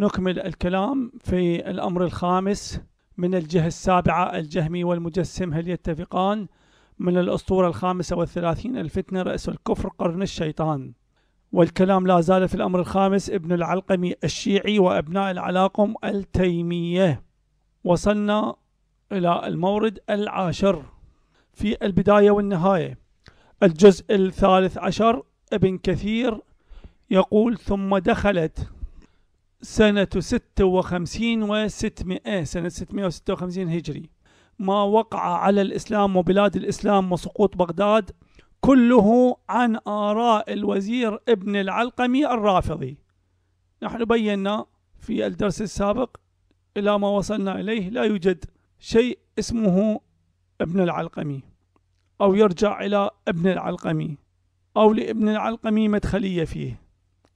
نكمل الكلام في الأمر الخامس من الجهة السابعة الجهمي والمجسم هل يتفقان من الأسطورة الخامسة والثلاثين الفتنة رأس الكفر قرن الشيطان والكلام لا زال في الأمر الخامس ابن العلقمي الشيعي وأبناء العلاقم التيمية وصلنا إلى المورد العاشر في البداية والنهاية الجزء الثالث عشر ابن كثير يقول ثم دخلت سنة ستة وخمسين وستمائة سنة ستمائة وستة وخمسين هجري ما وقع على الإسلام وبلاد الإسلام وسقوط بغداد كله عن آراء الوزير ابن العلقمي الرافضي نحن بينا في الدرس السابق إلى ما وصلنا إليه لا يوجد شيء اسمه ابن العلقمي أو يرجع إلى ابن العلقمي أو لابن العلقمي مدخلية فيه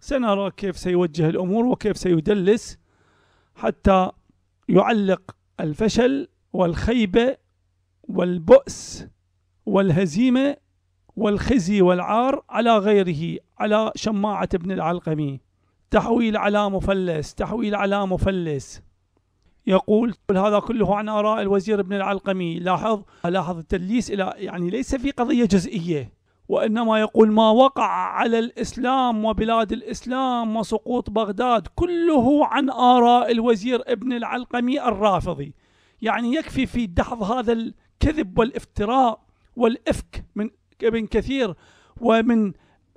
سنرى كيف سيوجه الأمور وكيف سيدلس حتى يعلق الفشل والخيبة والبؤس والهزيمة والخزي والعار على غيره على شماعة ابن العلقمي تحويل على مفلس تحويل على مفلس يقول هذا كله عن آراء الوزير ابن العلقمي لاحظ لاحظ التدليس إلى يعني ليس في قضية جزئية وإنما يقول ما وقع على الإسلام وبلاد الإسلام وسقوط بغداد كله عن آراء الوزير ابن العلقمي الرافضي يعني يكفي في دحض هذا الكذب والافتراء والإفك من ابن كثير ومن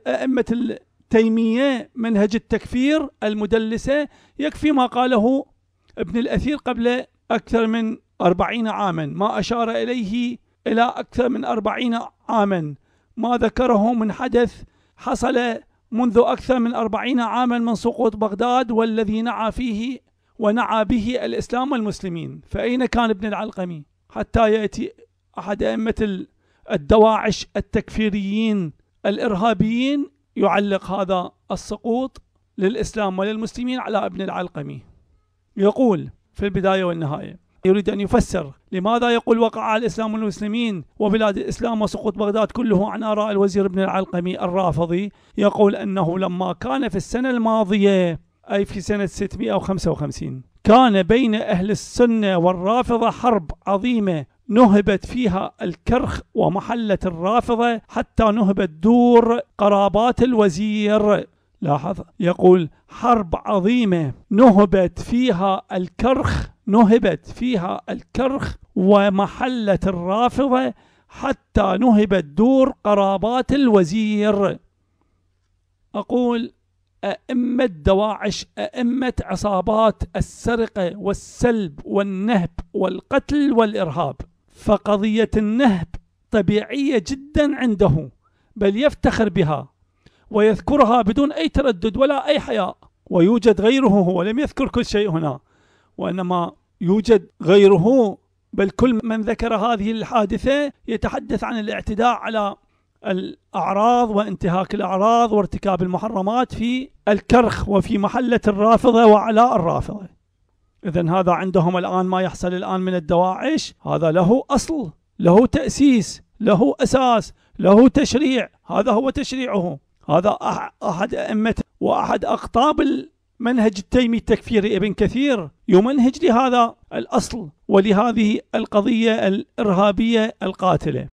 أئمة التيمية منهج التكفير المدلسة يكفي ما قاله ابن الأثير قبل أكثر من أربعين عاما ما أشار إليه إلى أكثر من أربعين عاما ما ذكره من حدث حصل منذ أكثر من أربعين عاما من سقوط بغداد والذي نعى فيه ونعى به الإسلام والمسلمين فأين كان ابن العلقمي حتى يأتي أحد أئمة الدواعش التكفيريين الإرهابيين يعلق هذا السقوط للإسلام وللمسلمين على ابن العلقمي يقول في البداية والنهاية يريد أن يفسر لماذا يقول وقع الإسلام والمسلمين وبلاد الإسلام وسقوط بغداد كله عن آراء الوزير ابن العلقمي الرافضي يقول أنه لما كان في السنة الماضية أي في سنة 655 كان بين أهل السنة والرافضة حرب عظيمة نهبت فيها الكرخ ومحلة الرافضة حتى نهبت دور قرابات الوزير لاحظ يقول حرب عظيمة نهبت فيها الكرخ نهبت فيها الكرخ ومحلة الرافضة حتى نهبت دور قرابات الوزير أقول أئمة دواعش أئمة عصابات السرقة والسلب والنهب والقتل والإرهاب فقضية النهب طبيعية جدا عنده بل يفتخر بها ويذكرها بدون أي تردد ولا أي حياء ويوجد غيره هو لم يذكر كل شيء هنا وإنما يوجد غيره بل كل من ذكر هذه الحادثة يتحدث عن الاعتداء على الأعراض وانتهاك الأعراض وارتكاب المحرمات في الكرخ وفي محلة الرافضة وعلاء الرافضة إذا هذا عندهم الآن ما يحصل الآن من الدواعش هذا له أصل له تأسيس له أساس له تشريع هذا هو تشريعه هذا أحد أئمة وأحد أقطاب منهج التيمي التكفيري ابن كثير يمنهج لهذا الأصل ولهذه القضية الإرهابية القاتلة